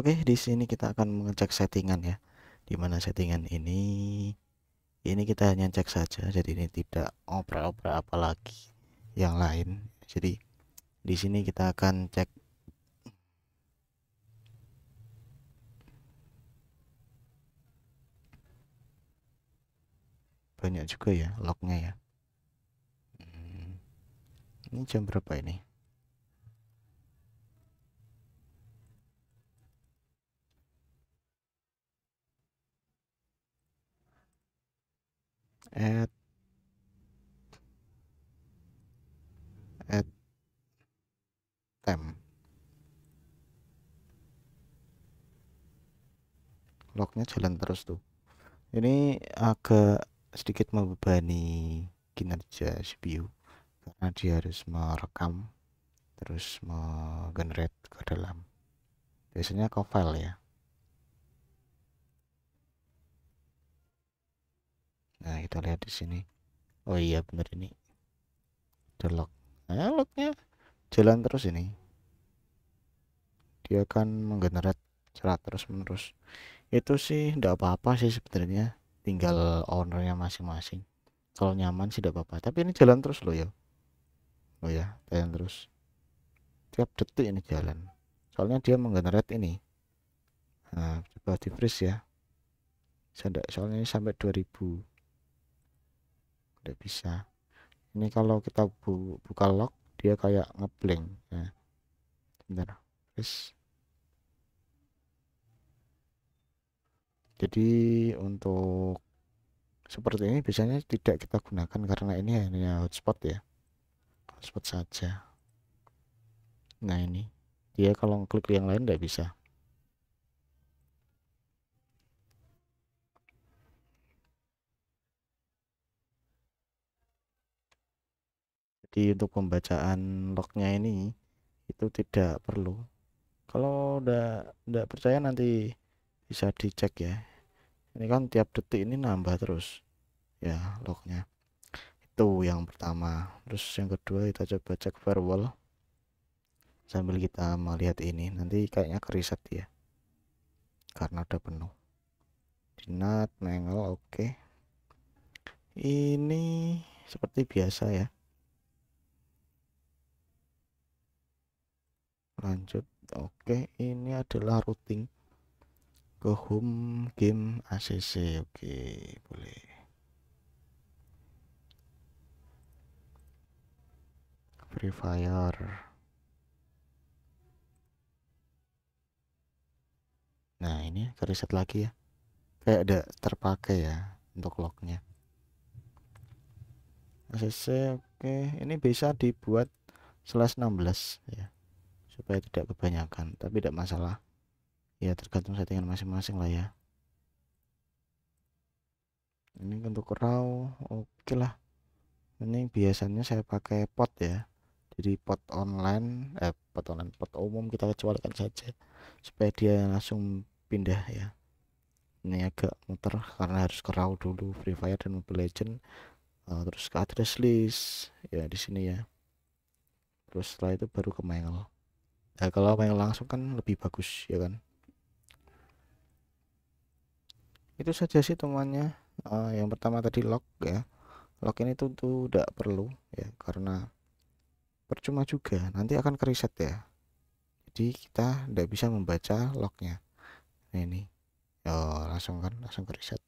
Oke, di sini kita akan mengecek settingan ya. Di mana settingan ini ini kita hanya cek saja jadi ini tidak opera-opera apalagi yang lain. Jadi di sini kita akan cek banyak juga ya lognya ya. Hmm, ini jam berapa ini? At, at, tem Locknya jalan terus tuh ini agak sedikit membebani kinerja CPU karena dia harus merekam terus menggenerate ke dalam biasanya ke file ya kita lihat di sini oh iya benar ini the lock nah, locknya jalan terus ini dia akan menggenerat cerah terus menerus itu sih tidak apa-apa sih sebenarnya tinggal ownernya masing-masing kalau nyaman sih tidak apa-apa tapi ini jalan terus loh ya oh ya jalan terus tiap detik ini jalan soalnya dia menggenerate ini nah coba di freeze ya saya soalnya ini sampai 2000 udah bisa ini kalau kita bu buka lock dia kayak ngeblank ya. Nah, bentar jadi untuk seperti ini biasanya tidak kita gunakan karena ini hanya hotspot ya hotspot saja nah ini dia kalau klik yang lain tidak bisa jadi untuk pembacaan lognya ini itu tidak perlu kalau udah tidak percaya nanti bisa dicek ya ini kan tiap detik ini nambah terus ya lognya itu yang pertama terus yang kedua kita coba cek firewall sambil kita melihat ini nanti kayaknya keriset ya karena udah penuh dinat mengel oke okay. ini seperti biasa ya lanjut oke ini adalah routing ke home game ACC oke boleh Free Fire nah ini reset lagi ya kayak ada terpakai ya untuk locknya ACC oke ini bisa dibuat slash 16 ya supaya tidak kebanyakan tapi tidak masalah ya tergantung settingan masing-masing lah ya ini untuk raw oke okay lah ini biasanya saya pakai pot ya jadi pot online eh pot online pot umum kita kecualikan saja supaya dia langsung pindah ya ini agak muter karena harus ke dulu free fire dan mobile legend uh, terus ke address list ya di sini ya terus setelah itu baru ke mangle nah kalau main langsung kan lebih bagus ya kan itu saja sih temannya uh, yang pertama tadi lock ya lock ini tuh, tidak perlu ya karena percuma juga nanti akan keriset ya jadi kita tidak bisa membaca lognya nah, ini ya langsung kan langsung ke reset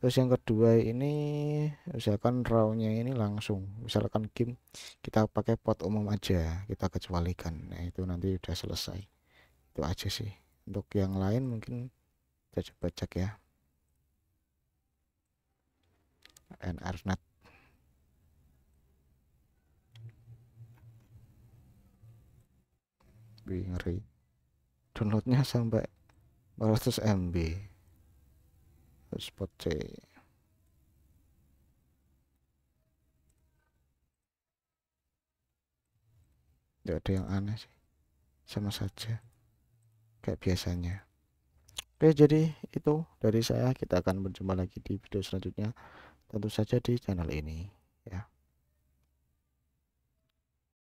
terus yang kedua ini misalkan rawnya ini langsung misalkan game kita pakai pot umum aja kita kecualikan nah itu nanti udah selesai itu aja sih untuk yang lain mungkin kita coba cek ya nrnet ngeri downloadnya sampai 400 MB spot C tidak ada yang aneh sih sama saja kayak biasanya oke jadi itu dari saya kita akan berjumpa lagi di video selanjutnya tentu saja di channel ini